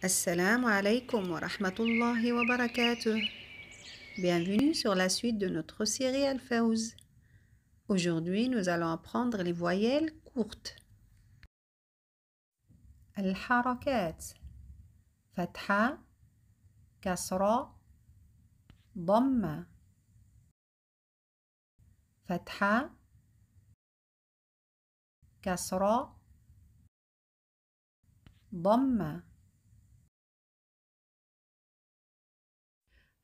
Assalamu alaikum wa rahmatullahi wa barakatuh. Bienvenue sur la suite de notre série Al-Fawz. Aujourd'hui, nous allons apprendre les voyelles courtes. Al-Harakat. Fatha. Kasra. Dhamma. Fatha. Kasra. Dhamma.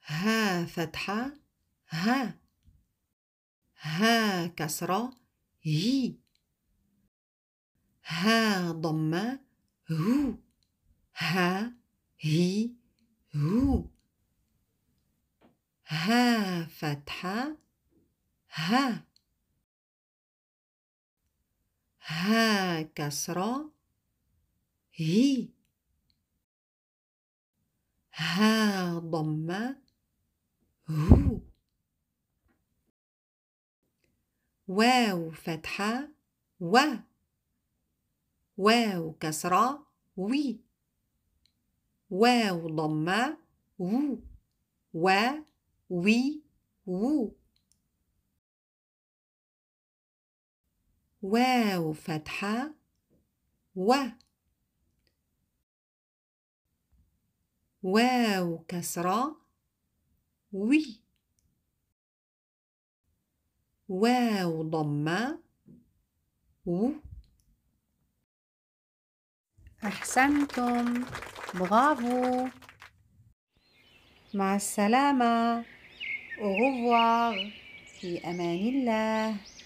ها فتحة ها ها كسرة هي ها ضمة هو ها هي هو ها فتحة ها ها كسرة هي ها ضمة هو واو فتحة و واو كسرة وي واو ضمة و و وي و واو فتحة و واو كسرة وي واو ضمة و أحسنتم برافو مع السلامة أوغوفوار في أمان الله